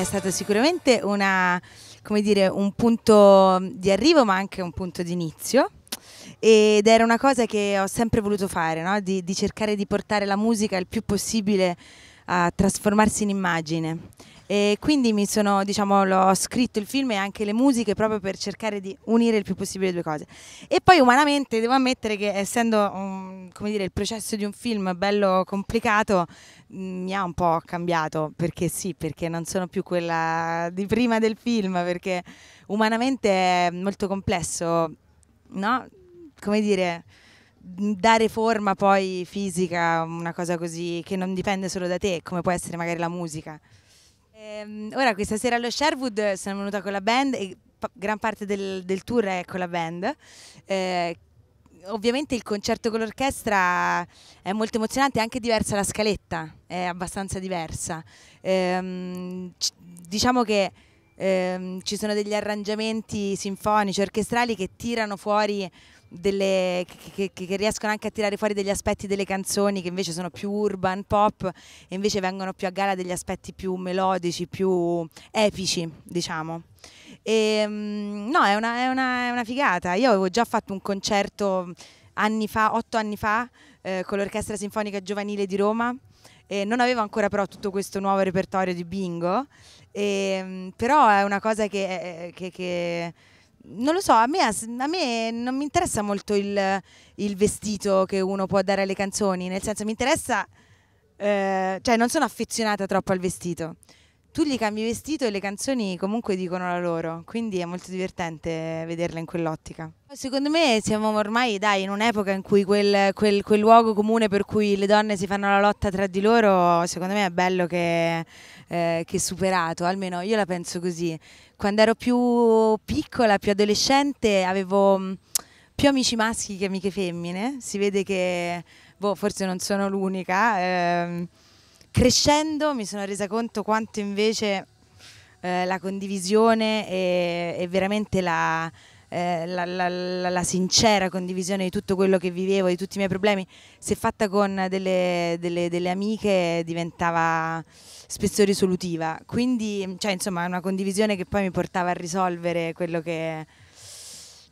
è stato sicuramente una, dire, un punto di arrivo ma anche un punto di inizio ed era una cosa che ho sempre voluto fare, no? di, di cercare di portare la musica il più possibile a trasformarsi in immagine e quindi mi sono, diciamo, l'ho scritto il film e anche le musiche proprio per cercare di unire il più possibile le due cose. E poi umanamente devo ammettere che essendo un, come dire, il processo di un film bello complicato mm, mi ha un po' cambiato perché sì, perché non sono più quella di prima del film, perché umanamente è molto complesso, no? Come dire, dare forma poi fisica a una cosa così che non dipende solo da te, come può essere magari la musica. Ehm, ora questa sera allo Sherwood sono venuta con la band e gran parte del, del, tour è con la band. Eh, ovviamente il concerto con l'orchestra è molto emozionante, è anche diversa la scaletta, è abbastanza diversa. Ehm, diciamo che ehm, ci sono degli arrangiamenti sinfonici, orchestrali che tirano fuori delle, che, che, che, riescono anche a tirare fuori degli aspetti delle canzoni che invece sono più urban pop e invece vengono più a gara degli aspetti più melodici, più epici, diciamo. E, ehm, no, è una, è, una, è una figata. Io avevo già fatto un concerto anni fa, otto anni fa, eh, con l'Orchestra Sinfonica Giovanile di Roma eh, non avevo ancora però tutto questo nuovo repertorio di bingo, eh, però è una cosa che, eh, eh, che, che non lo so, a me, a me, non mi interessa molto il, il, vestito che uno può dare alle canzoni, nel senso mi interessa, eh, cioè non sono affezionata troppo al vestito tu gli cambi vestito e le canzoni comunque dicono la loro, quindi è molto divertente vederla in quell'ottica. Secondo me siamo ormai dai, in un'epoca in cui quel, quel, quel, luogo comune per cui le donne si fanno la lotta tra di loro, secondo me è bello che, eh, che è superato, almeno io la penso così. Quando ero più piccola, più adolescente, avevo mm, più amici maschi che amiche femmine, si vede che boh, forse non sono l'unica. Eh, Crescendo mi sono resa conto quanto invece eh, la condivisione e, e veramente la, eh, la, la, la, sincera condivisione di tutto quello che vivevo, di tutti i miei problemi, se fatta con delle, delle, delle amiche diventava spesso risolutiva. Quindi, cioè, insomma, una condivisione che poi mi portava a risolvere quello che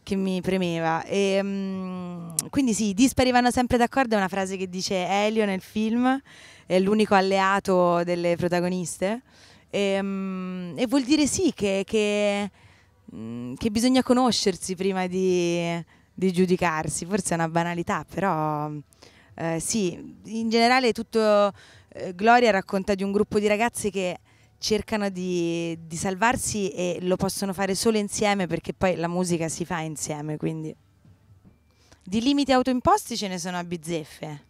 che mi premeva. E, um, quindi sì, i dispari vanno sempre d'accordo, è una frase che dice Elio nel film, è l'unico alleato delle protagoniste. E, um, e vuol dire sì che, che, mm, che bisogna conoscersi prima di, di, giudicarsi, forse è una banalità, però eh, sì, in generale tutto... Eh, Gloria racconta di un gruppo di ragazze che cercano di, di, salvarsi e lo possono fare solo insieme perché poi la musica si fa insieme, quindi di limiti autoimposti ce ne sono a bizzeffe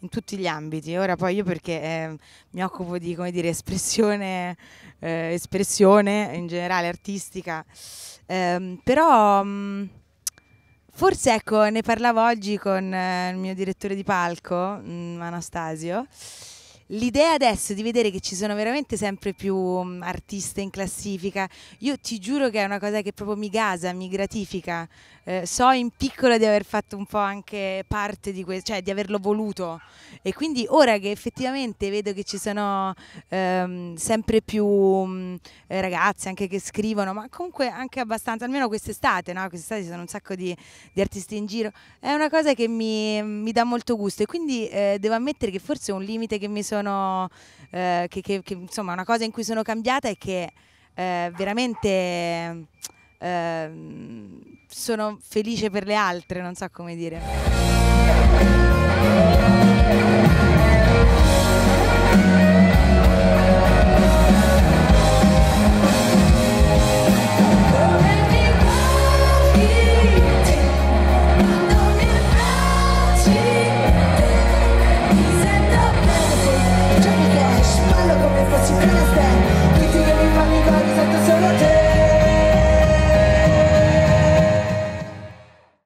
in tutti gli ambiti. Ora poi io perché eh, mi occupo di come dire espressione, eh, espressione in generale artistica, eh, però mh, mm, forse ecco ne parlavo oggi con eh, il mio direttore di palco mh, mm, Anastasio L'idea adesso di vedere che ci sono veramente sempre più mm, artiste in classifica, io ti giuro che è una cosa che proprio mi gasa, mi gratifica. Eh, so in piccolo di aver fatto un po' anche parte di questo, cioè di averlo voluto. E quindi ora che effettivamente vedo che ci sono ehm, sempre più mh, mm, ragazze anche che scrivono, ma comunque anche abbastanza, almeno quest'estate, no? quest'estate ci sono un sacco di, di, artisti in giro, è una cosa che mi, mi dà molto gusto e quindi eh, devo ammettere che forse è un limite che mi sono sono, eh, che, che, che, insomma una cosa in cui sono cambiata è che eh, veramente eh, sono felice per le altre, non so come dire.